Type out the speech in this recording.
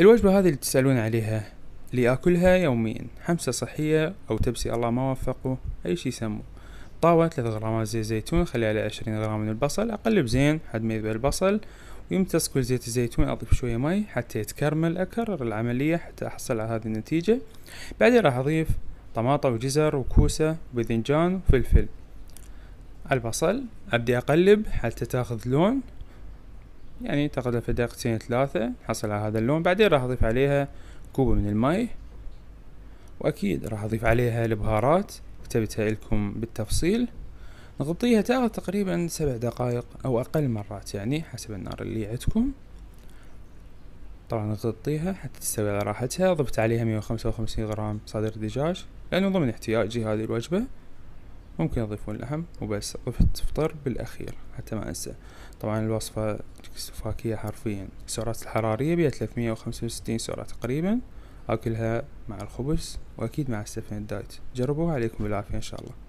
الوجبة هذه اللي تسألون عليها لأكلها يوميا حمسة صحية أو تبسي الله ما وفقه أي شي يسموه طاوة ثلاثة غرامات زيت زيتون خلي عليه عشرين غرام من البصل أقلب زين حد ما يذبل البصل ويمتص كل زيت الزيتون أضيف شوية مي حتى يتكرمل أكرر العملية حتى أحصل على هذه النتيجة بعدين راح أضيف طماطة وجزر وكوسة وباذنجان وفلفل البصل أبدي أقلب حتى تاخذ لون يعني تقريبا في دقيقتين ثلاثة نحصل على هذا اللون بعدين راح اضيف عليها كوبة من الماي واكيد راح اضيف عليها البهارات كتبتها لكم بالتفصيل نغطيها تاخذ تقريبا سبع دقائق او اقل مرات يعني حسب النار اللي عندكم طبعا نغطيها حتى تستوي على راحتها ضفت عليها 155 غرام صدر دجاج لانه ضمن احتياجي هذه الوجبة ممكن أضيفون اللحم وبس ضفت فطر بالأخير حتى ما أنسى طبعا الوصفة تكسلوفاكية حرفيا السعرات الحرارية بيها 365 سعرة تقريبا أكلها مع الخبز وأكيد مع السفن الدايت جربوها عليكم بالعافية إن شاء الله